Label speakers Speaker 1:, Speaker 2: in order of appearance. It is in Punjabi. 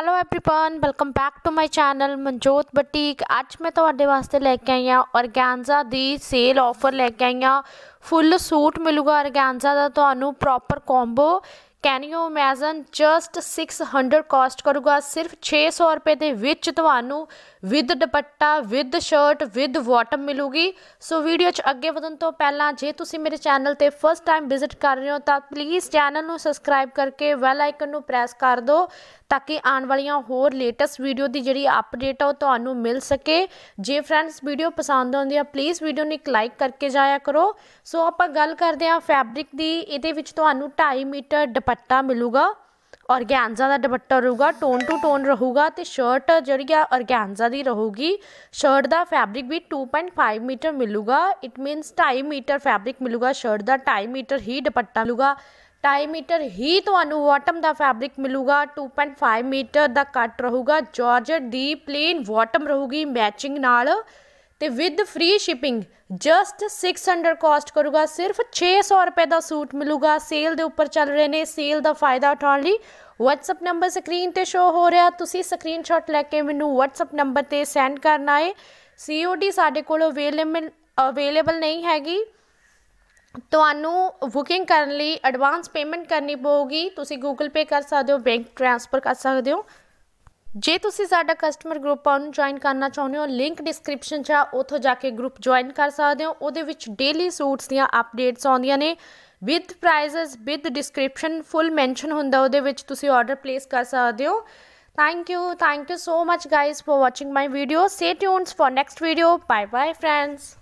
Speaker 1: hello everyone welcome back to my channel Manjot boutique ਅੱਜ ਮੈਂ ਤੁਹਾਡੇ ਵਾਸਤੇ ਲੈ ਕੇ ਆਈ ਆ ਔਰਗੈਂਜ਼ਾ ਦੀ ਸੇਲ ਆਫਰ ਲੈ ਕੇ ਆਈ ਆ ਫੁੱਲ ਸੂਟ ਮਿਲੂਗਾ ਆਰਗੈਂਜ਼ਾ ਦਾ ਤੁਹਾਨੂੰ proper combo can you imagine just 600 cost ਕਰੂਗਾ ਸਿਰਫ 600 ਰੁਪਏ ਦੇ ਵਿੱਚ ਤੁਹਾਨੂੰ with dupatta with shirt with bottom ਮਿਲੂਗੀ ਸੋ ਵੀਡੀਓ 'ਚ ਅੱਗੇ ਵਧਣ ਤੋਂ ਪਹਿਲਾਂ ਜੇ ਤੁਸੀਂ ਮੇਰੇ ਚੈਨਲ ਤੇ ਫਸਟ ਟਾਈਮ ਵਿਜ਼ਿਟ ਕਰ ਰਹੇ ਹੋ ਤਾਂ ਪਲੀਜ਼ ਚੈਨਲ ਨੂੰ ਸਬਸਕ੍ਰਾਈਬ ਕਰਕੇ ਵੈਲ ਆਈਕਨ ਨੂੰ ਪ੍ਰੈਸ ਕਰ ਦਿਓ ਤਾਂ ਕਿ ਆਉਣ ਵਾਲੀਆਂ ਹੋਰ ਲੇਟੈਸਟ ਵੀਡੀਓ ਦੀ ਜਿਹੜੀ ਅਪਡੇਟ ਆ ਉਹ ਤੁਹਾਨੂੰ ਮਿਲ ਸਕੇ ਜੇ ਫਰੈਂਡਸ ਵੀਡੀਓ ਪਸੰਦ ਆਉਂਦੀ ਆ ਪਲੀਜ਼ ਵੀਡੀਓ ਨੂੰ ਇੱਕ ਲਾਈਕ ਕਰਕੇ ਜਾਇਆ ਕਰੋ ਸੋ ਆਪਾਂ ਗੱਲ ਕਰਦੇ ਆ ਫੈਬਰਿਕ ਦੀ ਇਹਦੇ ਵਿੱਚ ਤੁਹਾਨੂੰ 2.5 ਮੀਟਰ ਦੁਪੱਟਾ ਮਿਲੂਗਾ ਔਰਗੈਂਜ਼ਾ ਦਾ ਦੁਪੱਟਾ ਰਹੂਗਾ ਟੋਨ ਟੂ ਟੋਨ ਰਹੂਗਾ ਤੇ ਸ਼ਰਟ ਜਿਹੜੀ ਆ ਔਰਗੈਂਜ਼ਾ ਦੀ ਰਹੂਗੀ ਸ਼ਰਟ ਦਾ ਫੈਬਰਿਕ ਵੀ 2.5 ਮੀਟਰ ਮਿਲੂਗਾ ਇਟ ਮੀਨਸ 2.5 ਮੀਟਰ ਫੈਬਰਿਕ ਮਿਲੂਗਾ ਸ਼ਰਟ ਦਾ 2.5 ਮੀਟਰ ਹੀ ਦੁਪੱਟਾ ਮਿਲੂਗਾ 2.5 ਮੀਟਰ ਹੀ ਤੁਹਾਨੂੰ ਬਾਟਮ ਦਾ ਫੈਬਰਿਕ ਮਿਲੂਗਾ 2.5 ਮੀਟਰ ਦਾ ਕੱਟ ਰਹੂਗਾ ਜਾਰਜਟ ਦੀ ਪਲੇਨ ਬਾਟਮ ਰਹੂਗੀ ਮੈਚਿੰਗ ਨਾਲ ਤੇ with free shipping just 600 cost ਕਰੂਗਾ ਸਿਰਫ 600 ਰੁਪਏ ਦਾ ਸੂਟ ਮਿਲੂਗਾ ਸੇਲ ਦੇ ਉੱਪਰ ਚੱਲ ਰਹੇ ਨੇ ਸੇਲ ਦਾ ਫਾਇਦਾ ਉਠਾਉਣ ਲਈ WhatsApp ਨੰਬਰ ਸਕਰੀਨ ਤੇ ਸ਼ੋ ਹੋ ਰਿਹਾ ਤੁਸੀਂ ਸਕਰੀਨਸ਼ਾਟ ਲੈ ਕੇ ਮੈਨੂੰ WhatsApp ਨੰਬਰ ਤੇ ਸੈਂਡ ਕਰਨਾ ਹੈ COD ਸਾਡੇ ਕੋਲ ਅਵੇਲੇਬਲ ਅਵੇਲੇਬਲ ਨਹੀਂ ਹੈਗੀ ਤੁਹਾਨੂੰ ਬੁਕਿੰਗ ਕਰਨ ਲਈ ਐਡਵਾਂਸ ਪੇਮੈਂਟ ਕਰਨੀ ਪਊਗੀ ਤੁਸੀਂ Google Pay ਕਰ ਸਕਦੇ ਹੋ ਬੈਂਕ ਟ੍ਰਾਂਸਫਰ ਕਰ ਸਕਦੇ ਹੋ ਜੇ ਤੁਸੀਂ ਸਾਡਾ ਕਸਟਮਰ ਗਰੁੱਪ ਨੂੰ ਜੁਆਇਨ ਕਰਨਾ ਚਾਹੁੰਦੇ ਹੋ ਲਿੰਕ ਡਿਸਕ੍ਰਿਪਸ਼ਨ 'ਚ ਆ ਉੱਥੋਂ ਜਾ ਕੇ ਗਰੁੱਪ ਜੁਆਇਨ ਕਰ ਸਕਦੇ ਹੋ ਉਹਦੇ ਵਿੱਚ ਡੇਲੀ ਸੂਟਸ ਦੀਆਂ ਅਪਡੇਟਸ ਆਉਂਦੀਆਂ ਨੇ with prices with description full mention ਹੁੰਦਾ ਉਹਦੇ ਵਿੱਚ ਤੁਸੀਂ ਆਰਡਰ ਪਲੇਸ ਕਰ ਸਕਦੇ ਹੋ thank you thank you so much guys for watching my video stay tuned for next video bye bye friends